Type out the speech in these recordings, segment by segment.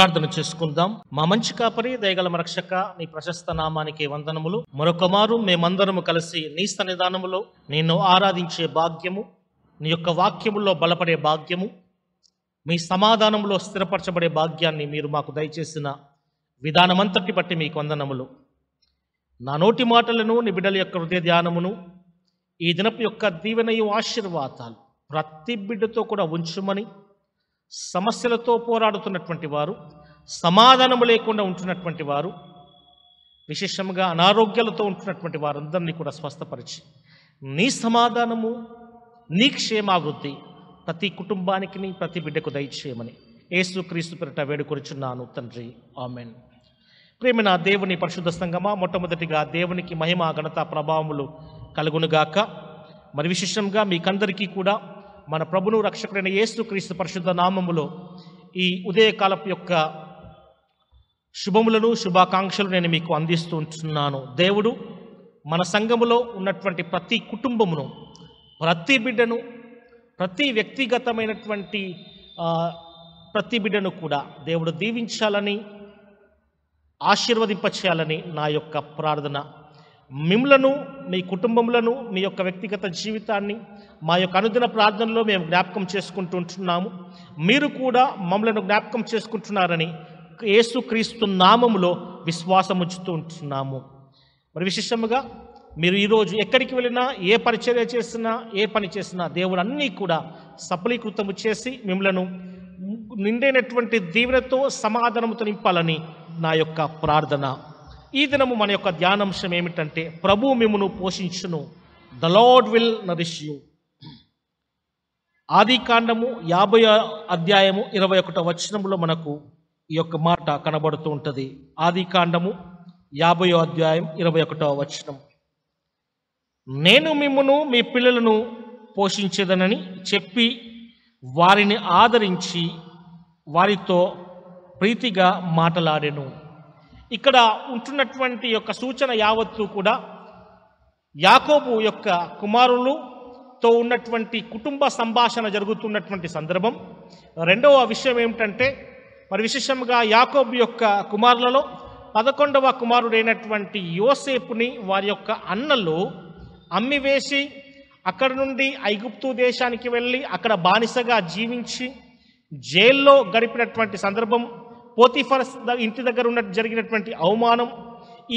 ప్రార్థన చేసుకుందాం మా మంచి కాపరి దయగల రక్షక నీ ప్రశస్త నామానికి వందనములు మరొకమారు మేమందరము కలిసి నీ సన్నిధానములో నిన్ను ఆరాధించే భాగ్యము నీ యొక్క వాక్యములో బలపడే భాగ్యము మీ సమాధానంలో స్థిరపరచబడే భాగ్యాన్ని మీరు మాకు దయచేసిన విధానమంతటి బట్టి మీకు వందనములు నా నోటి మాటలను నీ బిడ్డల యొక్క హృదయ ధ్యానమును ఈ దినపు యొక్క దీవెనయు ఆశీర్వాదాలు ప్రతి బిడ్డతో కూడా ఉంచుమని సమస్యలతో పోరాడుతున్నటువంటి వారు సమాధానము లేకుండా ఉంటున్నటువంటి వారు విశేషంగా అనారోగ్యాలతో ఉంటున్నటువంటి వారందరినీ కూడా స్వస్థపరిచి నీ సమాధానము నీ క్షేమాభివృద్ధి ప్రతి కుటుంబానికి ప్రతి బిడ్డకు దయచేయమని ఏసుక్రీస్తు పేరిట వేడుకొరుచున్నాను తండ్రి ఆమెన్ ప్రేమిన దేవుని పరిశుద్ధ సంగమా మొట్టమొదటిగా దేవునికి మహిమ ఘనత ప్రభావములు కలుగునుగాక మరి విశేషంగా మీకందరికీ కూడా మన ప్రభును రక్షకుడైన యేసుక్రీస్తు పరిశుద్ధ నామములో ఈ ఉదయకాలపు యొక్క శుభములను శుభాకాంక్షలు నేను మీకు అందిస్తూ ఉంటున్నాను దేవుడు మన సంఘములో ఉన్నటువంటి ప్రతి కుటుంబమును ప్రతి బిడ్డను ప్రతి వ్యక్తిగతమైనటువంటి ప్రతి బిడ్డను కూడా దేవుడు దీవించాలని ఆశీర్వదింపచేయాలని నా యొక్క ప్రార్థన మిమ్లను మీ కుటుంబములను మీ యొక్క వ్యక్తిగత జీవితాన్ని మా యొక్క అనుదిన ప్రార్థనలో మేము జ్ఞాపకం చేసుకుంటుంటున్నాము మీరు కూడా మమ్మలను జ్ఞాపకం చేసుకుంటున్నారని యేసుక్రీస్తు నామములో విశ్వాసం ఉంచుతూ ఉంటున్నాము మరి విశేషముగా మీరు ఈరోజు ఎక్కడికి వెళ్ళినా ఏ పరిచర్య చేసినా ఏ పని చేసినా దేవుడు అన్నీ కూడా సఫలీకృతము చేసి మిమ్మలను నిండైనటువంటి దీవెనతో సమాధానముతో నింపాలని నా యొక్క ప్రార్థన ఈ దినము మన యొక్క ధ్యానాంశం ఏమిటంటే ప్రభు మిమును పోషించును the Lord will nourish you ఆది కాండము యాభై అధ్యాయము ఇరవై ఒకటో వచనంలో మనకు ఈ యొక్క మాట కనబడుతూ ఉంటుంది ఆది కాండము యాభై అధ్యాయం ఇరవై ఒకటో వచనం నేను మిమ్మను మీ పిల్లలను పోషించేదనని చెప్పి వారిని ఆదరించి వారితో ప్రీతిగా మాటలాడెను ఇక్కడ ఉంటున్నటువంటి యొక్క సూచన యావత్తు కూడా యాకోబు యొక్క కుమారులుతో ఉన్నటువంటి కుటుంబ సంభాషణ జరుగుతున్నటువంటి సందర్భం రెండవ విషయం ఏమిటంటే మరి విశేషంగా యాకోబు యొక్క కుమారులలో పదకొండవ కుమారుడైనటువంటి యోసేపుని వారి యొక్క అన్నలు అమ్మివేసి అక్కడ నుండి ఐగుప్తు దేశానికి వెళ్ళి అక్కడ బానిసగా జీవించి జైల్లో గడిపినటువంటి సందర్భం పోతిఫర్ ఇంటి దగ్గర ఉన్న జరిగినటువంటి అవమానం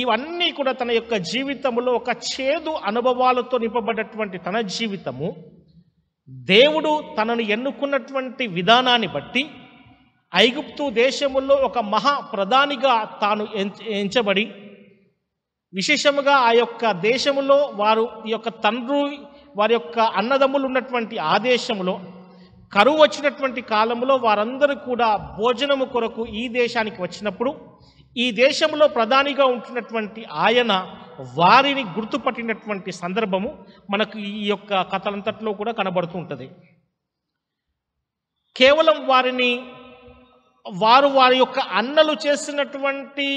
ఇవన్నీ కూడా తన యొక్క జీవితంలో ఒక చేదు అనుభవాలతో నింపబడ్డటువంటి తన జీవితము దేవుడు తనను ఎన్నుకున్నటువంటి విధానాన్ని బట్టి ఐగుప్తు దేశములో ఒక మహా ప్రధానిగా తాను ఎంచబడి విశేషముగా ఆ యొక్క దేశములో వారు ఈ యొక్క తండ్రు వారి యొక్క అన్నదమ్ములు ఉన్నటువంటి ఆదేశములో కరువు వచ్చినటువంటి కాలంలో వారందరూ కూడా భోజనము కొరకు ఈ దేశానికి వచ్చినప్పుడు ఈ దేశంలో ప్రధానిగా ఉంటున్నటువంటి ఆయన వారిని గుర్తుపట్టినటువంటి సందర్భము మనకు ఈ యొక్క కథలంతట్లో కూడా కనబడుతూ ఉంటుంది కేవలం వారిని వారు వారి యొక్క అన్నలు చేసినటువంటి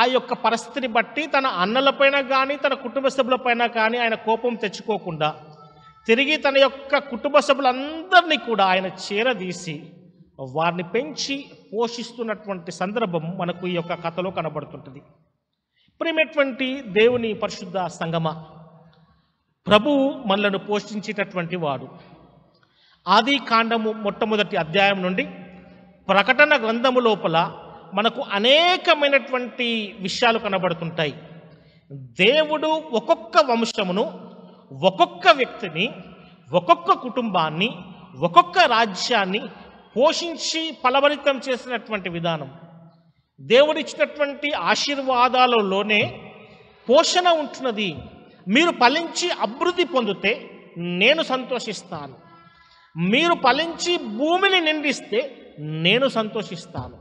ఆ యొక్క పరిస్థితిని బట్టి తన అన్నలపైన కానీ తన కుటుంబ సభ్యులపైన కానీ ఆయన కోపం తెచ్చుకోకుండా తిరిగి తన యొక్క కుటుంబ సభ్యులందరినీ కూడా ఆయన చేరదీసి వారిని పెంచి పోషిస్తున్నటువంటి సందర్భం మనకు ఈ యొక్క కథలో కనబడుతుంటుంది ప్రేమటువంటి దేవుని పరిశుద్ధ సంగమ ప్రభువు మనలను పోషించేటటువంటి వాడు ఆది కాండము మొట్టమొదటి అధ్యాయం నుండి ప్రకటన గ్రంథము లోపల మనకు అనేకమైనటువంటి విషయాలు కనబడుతుంటాయి దేవుడు ఒక్కొక్క వంశమును ఒక్కొక్క వ్యక్తిని ఒక్కొక్క కుటుంబాన్ని ఒక్కొక్క రాజ్యాన్ని పోషించి ఫలవరితం చేసినటువంటి విధానం దేవుడిచ్చినటువంటి ఆశీర్వాదాలలోనే పోషణ ఉంటున్నది మీరు ఫలించి అభివృద్ధి పొందితే నేను సంతోషిస్తాను మీరు ఫలించి భూమిని నిండిస్తే నేను సంతోషిస్తాను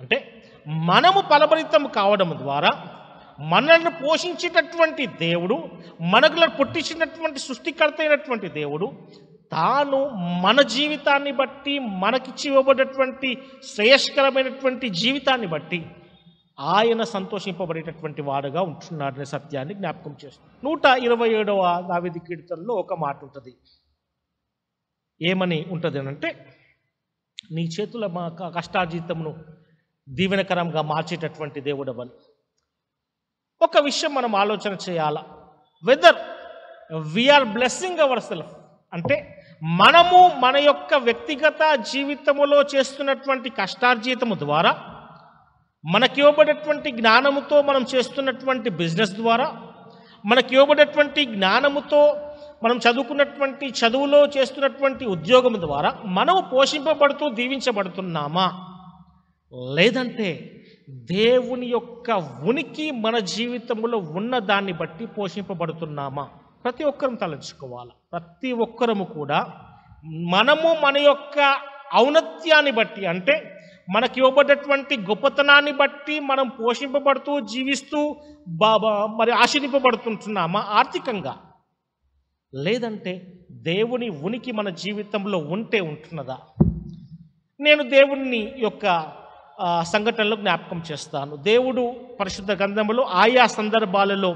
అంటే మనము ఫలభరితం కావడం ద్వారా మనల్ని పోషించేటటువంటి దేవుడు మనకులను పుట్టించినటువంటి సృష్టికర్త అయినటువంటి దేవుడు తాను మన జీవితాన్ని బట్టి మనకిచ్చివ్వబడేటువంటి శ్రేయస్కరమైనటువంటి జీవితాన్ని బట్టి ఆయన సంతోషింపబడేటటువంటి వాడుగా ఉంటున్నాడనే సత్యాన్ని జ్ఞాపకం చేస్తుంది నూట ఇరవై ఏడవ దావిధి కీర్తనలో ఒక మాట ఉంటుంది ఏమని ఉంటుంది అంటే నీ చేతుల మా కష్టార్జితమును దీవెనకరంగా మార్చేటటువంటి దేవుడవని ఒక విషయం మనం ఆలోచన చేయాల whether we are blessing our self అంటే మనము మన యొక్క వ్యక్తిగత జీవితములో చేస్తున్నటువంటి కష్టార్జీతము ద్వారా మనకివ్వబడేటువంటి జ్ఞానముతో మనం చేస్తున్నటువంటి బిజినెస్ ద్వారా మనకి ఇవ్వబడేటువంటి జ్ఞానముతో మనం చదువుకున్నటువంటి చదువులో చేస్తున్నటువంటి ఉద్యోగం ద్వారా మనము పోషింపబడుతూ దీవించబడుతున్నామా లేదంటే దేవుని యొక్క ఉనికి మన జీవితంలో ఉన్న దాన్ని బట్టి పోషింపబడుతున్నామా ప్రతి ఒక్కరం తలంచుకోవాలి ప్రతి ఒక్కరము కూడా మనము మన యొక్క ఔన్నత్యాన్ని బట్టి అంటే మనకి ఇవ్వబడ్డటువంటి గొప్పతనాన్ని బట్టి మనం పోషింపబడుతూ జీవిస్తూ బాబా మరి ఆశ్రయింపబడుతుంటున్నామా ఆర్థికంగా లేదంటే దేవుని ఉనికి మన జీవితంలో ఉంటే ఉంటున్నదా నేను దేవుని యొక్క సంఘటనలు జ్ఞాపకం చేస్తాను దేవుడు పరిశుద్ధ గ్రంథములో ఆయా సందర్భాలలో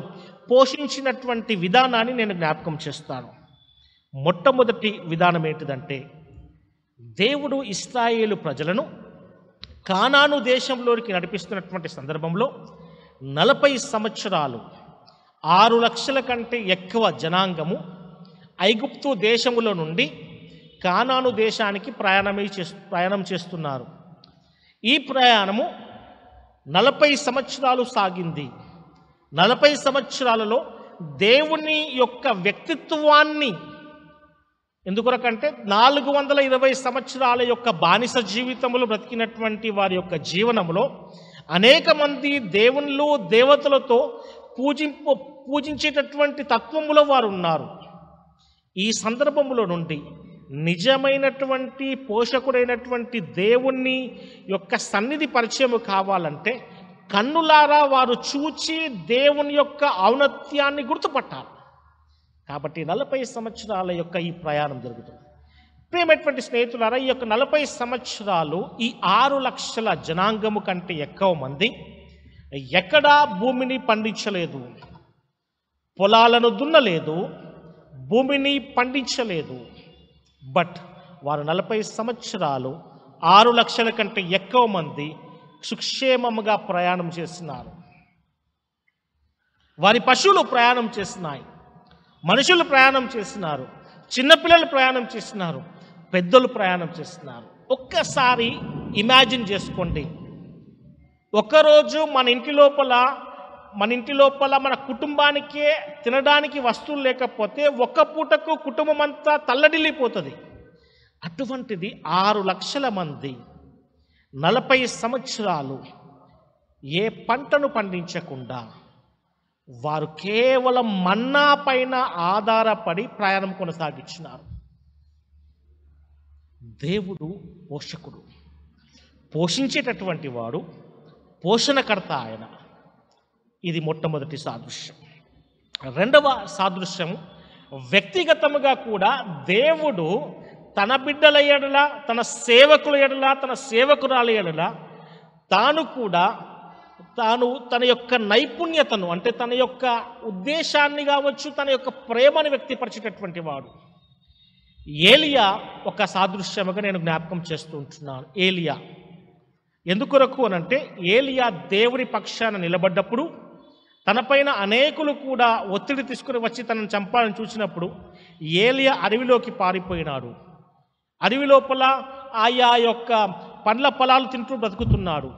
పోషించినటువంటి విధానాన్ని నేను జ్ఞాపకం చేస్తాను మొట్టమొదటి విధానం ఏంటిదంటే దేవుడు ఇస్రాయేలు ప్రజలను కానాను దేశంలోకి నడిపిస్తున్నటువంటి సందర్భంలో నలభై సంవత్సరాలు ఆరు లక్షల కంటే ఎక్కువ జనాంగము ఐగుప్తు దేశములో నుండి కానాను దేశానికి ప్రయాణమై చే ప్రయాణం చేస్తున్నారు ఈ ప్రయాణము నలభై సంవత్సరాలు సాగింది నలభై సంవత్సరాలలో దేవుని యొక్క వ్యక్తిత్వాన్ని ఎందుకొరకంటే నాలుగు వందల ఇరవై సంవత్సరాల యొక్క బానిస జీవితంలో బ్రతికినటువంటి వారి యొక్క జీవనంలో అనేక మంది దేవుళ్ళు దేవతలతో పూజింపు పూజించేటటువంటి తత్వములో వారు ఉన్నారు ఈ సందర్భములో నుండి నిజమైనటువంటి పోషకుడైనటువంటి దేవుణ్ణి యొక్క సన్నిధి పరిచయం కావాలంటే కన్నులారా వారు చూచి దేవుని యొక్క ఔన్నత్యాన్ని గుర్తుపట్టారు కాబట్టి నలభై సంవత్సరాల యొక్క ఈ ప్రయాణం జరుగుతుంది ప్రేమటువంటి స్నేహితులారా ఈ యొక్క నలభై సంవత్సరాలు ఈ ఆరు లక్షల జనాంగము కంటే ఎక్కువ మంది ఎక్కడా భూమిని పండించలేదు పొలాలను దున్నలేదు భూమిని పండించలేదు బట్ వారు నలభై సంవత్సరాలు ఆరు లక్షల కంటే ఎక్కువ మంది సుక్షేమముగా ప్రయాణం చేస్తున్నారు వారి పశువులు ప్రయాణం చేస్తున్నాయి మనుషులు ప్రయాణం చేస్తున్నారు చిన్నపిల్లలు ప్రయాణం చేస్తున్నారు పెద్దలు ప్రయాణం చేస్తున్నారు ఒక్కసారి ఇమాజిన్ చేసుకోండి ఒకరోజు మన ఇంటి లోపల మన ఇంటి లోపల మన కుటుంబానికే తినడానికి వస్తువులు లేకపోతే ఒక్క పూటకు కుటుంబం అంతా తల్లడిల్లిపోతుంది అటువంటిది ఆరు లక్షల మంది నలభై సంవత్సరాలు ఏ పంటను పండించకుండా వారు కేవలం మన్నా పైన ఆధారపడి ప్రయాణం కొనసాగించినారు దేవుడు పోషకుడు పోషించేటటువంటి వాడు పోషణకర్త ఆయన ఇది మొట్టమొదటి సాదృశ్యం రెండవ సాదృశ్యం వ్యక్తిగతముగా కూడా దేవుడు తన బిడ్డల ఎడల తన సేవకుల ఎడల తన సేవకురాల ఎడల తాను కూడా తాను తన యొక్క నైపుణ్యతను అంటే తన యొక్క ఉద్దేశాన్ని కావచ్చు తన యొక్క ప్రేమను వ్యక్తిపరిచేటటువంటి వాడు ఏలియా ఒక సాదృశ్యముగా నేను జ్ఞాపకం చేస్తూ ఉంటున్నాను ఏలియా ఎందుకొరకు అనంటే ఏలియా దేవుని పక్షాన నిలబడ్డప్పుడు తనపైన అనేకులు కూడా ఒత్తిడి తీసుకుని వచ్చి తనను చంపాలని చూసినప్పుడు ఏలియ అడవిలోకి పారిపోయినాడు అడవి లోపల ఆయా యొక్క పండ్ల ఫలాలు తింటూ బ్రతుకుతున్నాడు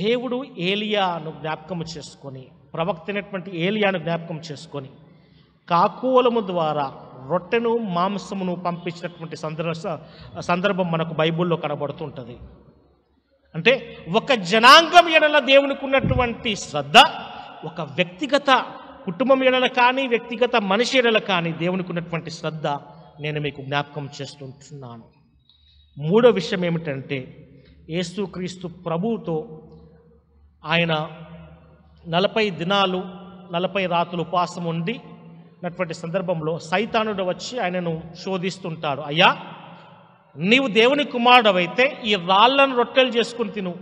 దేవుడు ఏలియాను జ్ఞాపకం చేసుకొని ప్రవక్త అయినటువంటి ఏలియాను జ్ఞాపకం చేసుకొని కాకువలము ద్వారా రొట్టెను మాంసమును పంపించినటువంటి సందర్భ సందర్భం మనకు బైబుల్లో కనబడుతుంటుంది అంటే ఒక జనాంగం ఎడల దేవునికి ఉన్నటువంటి శ్రద్ధ ఒక వ్యక్తిగత కుటుంబం ఎడల కానీ వ్యక్తిగత మనిషి ఎడల కానీ దేవునికి ఉన్నటువంటి శ్రద్ధ నేను మీకు జ్ఞాపకం చేస్తుంటున్నాను మూడో విషయం ఏమిటంటే ఏసుక్రీస్తు ప్రభువుతో ఆయన నలభై దినాలు నలభై రాత్రులు ఉపవాసం ఉండి నటువంటి సందర్భంలో సైతానుడు వచ్చి ఆయనను శోధిస్తుంటాడు అయ్యా నీవు దేవుని కుమారుడవైతే ఈ రాళ్లను రొట్టెలు చేసుకుని తిను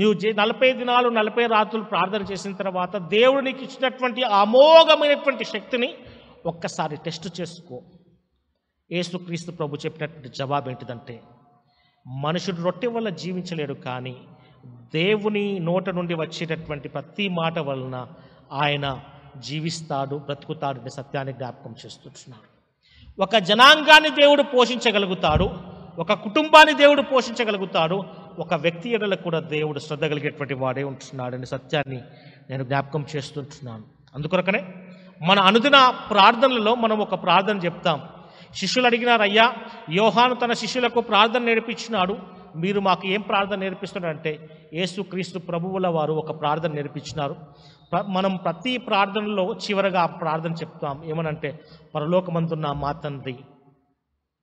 నీవు నలభై దినాలు నలభై రాత్రులు ప్రార్థన చేసిన తర్వాత దేవుడు నీకు ఇచ్చినటువంటి అమోఘమైనటువంటి శక్తిని ఒక్కసారి టెస్ట్ చేసుకో ఏసుక్రీస్తు ప్రభు చెప్పినటువంటి జవాబు ఏంటిదంటే మనుషుడు రొట్టె వల్ల జీవించలేడు కానీ దేవుని నోట నుండి వచ్చేటటువంటి ప్రతి మాట వలన ఆయన జీవిస్తాడు బ్రతుకుతాడు అనే సత్యాన్ని జ్ఞాపకం చేస్తున్నాడు ఒక జనాంగాన్ని దేవుడు పోషించగలుగుతాడు ఒక కుటుంబాన్ని దేవుడు పోషించగలుగుతాడు ఒక వ్యక్తి ఎడలకు కూడా దేవుడు శ్రద్ధ కలిగేటువంటి వాడే ఉంటున్నాడు అనే సత్యాన్ని నేను జ్ఞాపకం చేస్తుంటున్నాను అందుకొరకనే మన అనుదిన ప్రార్థనలలో మనం ఒక ప్రార్థన చెప్తాం శిష్యులు అయ్యా యోహాను తన శిష్యులకు ప్రార్థన నేర్పించినాడు మీరు మాకు ఏం ప్రార్థన నేర్పిస్తున్నారంటే యేసుక్రీస్తు ప్రభువుల వారు ఒక ప్రార్థన నేర్పించినారు మనం ప్రతి ప్రార్థనలో చివరగా ప్రార్థన చెప్తాం ఏమనంటే పరలోకమందున్న మా తండ్రి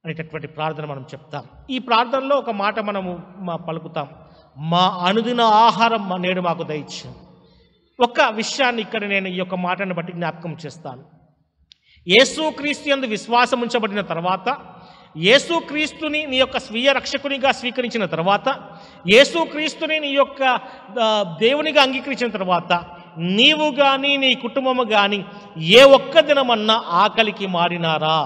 అనేటటువంటి ప్రార్థన మనం చెప్తాం ఈ ప్రార్థనలో ఒక మాట మనము పలుకుతాం మా అనుదిన ఆహారం నేడు మాకు దయచ్చింది ఒక్క విషయాన్ని ఇక్కడ నేను ఈ యొక్క మాటను బట్టి జ్ఞాపకం చేస్తాను క్రీస్తు ఎందు విశ్వాసం ఉంచబడిన తర్వాత యేసుక్రీస్తుని నీ యొక్క స్వీయ రక్షకునిగా స్వీకరించిన తర్వాత యేసుక్రీస్తుని నీ యొక్క దేవునిగా అంగీకరించిన తర్వాత నీవు కానీ నీ కుటుంబము కానీ ఏ ఒక్క దినమన్నా ఆకలికి మారినారా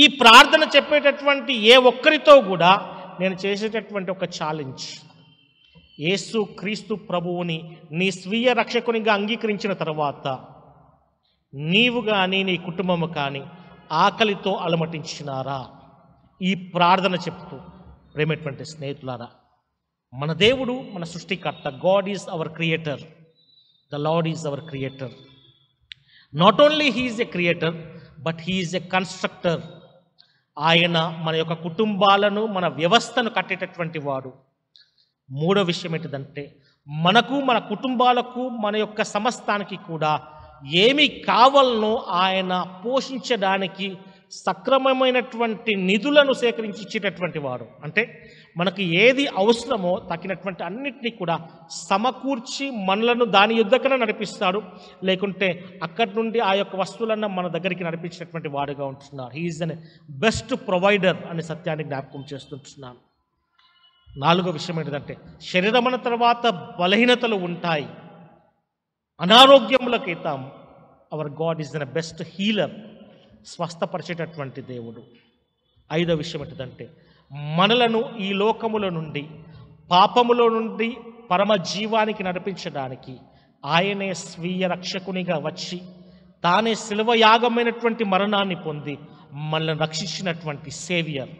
ఈ ప్రార్థన చెప్పేటటువంటి ఏ ఒక్కరితో కూడా నేను చేసేటటువంటి ఒక ఛాలెంజ్ యేసు క్రీస్తు ప్రభువుని నీ స్వీయ రక్షకునిగా అంగీకరించిన తర్వాత నీవు కానీ నీ కుటుంబము కానీ ఆకలితో అలమటించినారా ఈ ప్రార్థన చెప్తూ ప్రేమటువంటి స్నేహితులారా మన దేవుడు మన సృష్టికర్త God is our creator the Lord is our creator not only he is a creator but he is a constructor ఆయన మన యొక్క కుటుంబాలను మన వ్యవస్థను కట్టేటటువంటి వాడు మూడో విషయం ఏంటిదంటే మనకు మన కుటుంబాలకు మన యొక్క సమస్తానికి కూడా ఏమి కావాలనో ఆయన పోషించడానికి సక్రమమైనటువంటి నిధులను సేకరించి ఇచ్చేటటువంటి వాడు అంటే మనకు ఏది అవసరమో తగినటువంటి అన్నింటినీ కూడా సమకూర్చి మనలను దాని యుద్ధకనే నడిపిస్తాడు లేకుంటే అక్కడి నుండి ఆ యొక్క వస్తువులను మన దగ్గరికి నడిపించినటువంటి వాడుగా ఉంటున్నారు హీఈస్ అన్ బెస్ట్ ప్రొవైడర్ అనే సత్యాన్ని జ్ఞాపకం చేస్తుంటున్నాను నాలుగో విషయం ఏంటంటే శరీరం తర్వాత బలహీనతలు ఉంటాయి అనారోగ్యముల క్రితం our God is the best healer స్వస్థపరిచేటటువంటి దేవుడు ఐదో విషయం ఏంటిదంటే మనలను ఈ లోకముల నుండి పాపములో నుండి పరమ జీవానికి నడిపించడానికి ఆయనే స్వీయ రక్షకునిగా వచ్చి తానే శిల్వయాగమైనటువంటి మరణాన్ని పొంది మనల్ని రక్షించినటువంటి saviour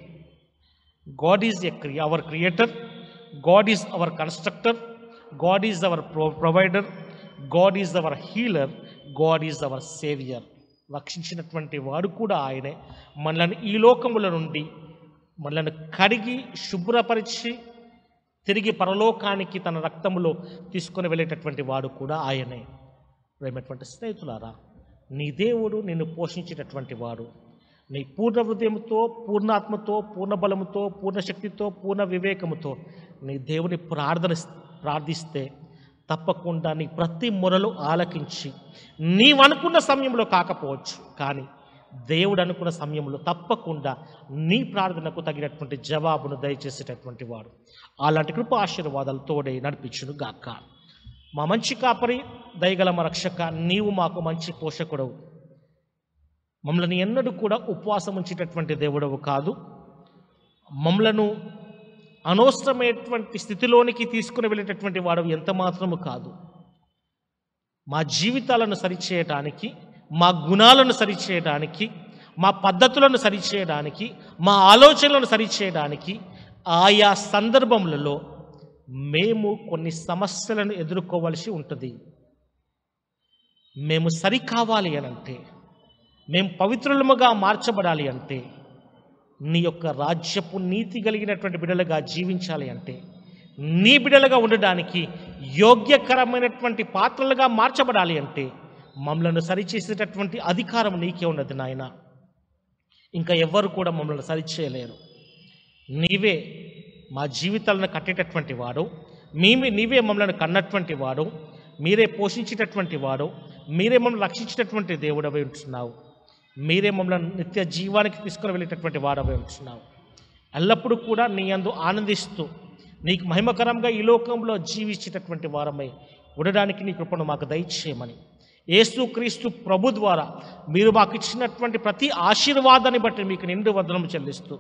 God is a our creator God is our constructor God is our pro provider God is our healer God is our saviour రక్షించినటువంటి వాడు కూడా ఆయనే మనల్ని ఈ లోకముల నుండి మనల్ని కడిగి శుభ్రపరిచి తిరిగి పరలోకానికి తన రక్తములో తీసుకొని వెళ్ళేటటువంటి వాడు కూడా ఆయనే ప్రేమటువంటి స్నేహితులారా నీ దేవుడు నిన్ను పోషించేటటువంటి వాడు నీ పూర్ణ హృదయంతో పూర్ణాత్మతో పూర్ణ బలముతో పూర్ణశక్తితో పూర్ణ వివేకముతో నీ దేవుని ప్రార్థన ప్రార్థిస్తే తప్పకుండా నీ ప్రతి మొరలు ఆలకించి నీవనుకున్న సమయంలో కాకపోవచ్చు కానీ దేవుడు అనుకున్న సమయంలో తప్పకుండా నీ ప్రార్థనకు తగినటువంటి జవాబును దయచేసేటటువంటి వాడు అలాంటి కృప ఆశీర్వాదాలతోడే నడిపించును గాక మా మంచి కాపరి దయగల మా రక్షక నీవు మాకు మంచి పోషకుడవు మమ్మల్ని ఎన్నడూ కూడా ఉపవాసం ఉంచేటటువంటి దేవుడవు కాదు మమ్మలను అనవసరమైనటువంటి స్థితిలోనికి తీసుకుని వెళ్ళేటటువంటి వాడు ఎంత మాత్రము కాదు మా జీవితాలను సరిచేయటానికి మా గుణాలను సరిచేయడానికి మా పద్ధతులను సరిచేయడానికి మా ఆలోచనలను సరిచేయడానికి ఆయా సందర్భములలో మేము కొన్ని సమస్యలను ఎదుర్కోవలసి ఉంటుంది మేము సరికావాలి అనంటే మేము పవిత్రులముగా మార్చబడాలి అంటే నీ యొక్క రాజ్యపు నీతి కలిగినటువంటి బిడలుగా జీవించాలి అంటే నీ బిడలుగా ఉండడానికి యోగ్యకరమైనటువంటి పాత్రలుగా మార్చబడాలి అంటే మమ్మలను సరిచేసేటటువంటి అధికారం నీకే ఉన్నది నాయన ఇంకా ఎవ్వరు కూడా మమ్మల్ని సరిచేయలేరు నీవే మా జీవితాలను కట్టేటటువంటి వాడు మేమే నీవే మమ్మల్ని కన్నటువంటి వాడు మీరే పోషించేటటువంటి వాడు మీరే మమ్మల్ని రక్షించేటటువంటి దేవుడవై ఉంటున్నావు మీరే మమ్మల్ని నిత్య జీవానికి తీసుకుని వెళ్ళేటటువంటి వారు ఉంటున్నావు ఎల్లప్పుడూ కూడా నీ అందు ఆనందిస్తూ నీకు మహిమకరంగా ఈ లోకంలో జీవించేటటువంటి వారమై ఉండడానికి నీ కృపను మాకు దయచేయమని క్రీస్తు ప్రభు ద్వారా మీరు మాకు ఇచ్చినటువంటి ప్రతి ఆశీర్వాదాన్ని బట్టి మీకు నిండు వందనం చెల్లిస్తూ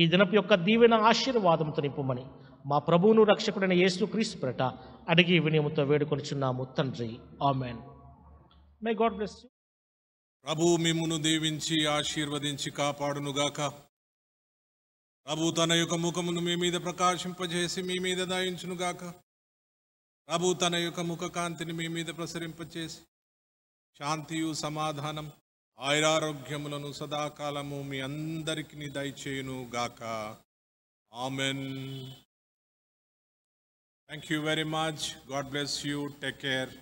ఈ దినపు యొక్క దీవెన ఆశీర్వాదంతో నింపమని మా ప్రభువును రక్షకుడైన క్రీస్తు ప్రట అడిగి వినయముతో చిన్నాము తండ్రి ఆమెన్ మై గాడ్ బ్లెస్ ప్రభు మిమ్మును దీవించి ఆశీర్వదించి కాపాడునుగాక ప్రభు తన యొక్క ముఖమును మీ మీద ప్రకాశింపజేసి మీ మీద దాయించునుగాక ప్రభు తన యొక్క ముఖ కాంతిని మీ మీద ప్రసరింపచేసి శాంతియు సమాధానం ఆయురారోగ్యములను సదాకాలము మీ అందరికీ గాక amen thank you very much God bless you take care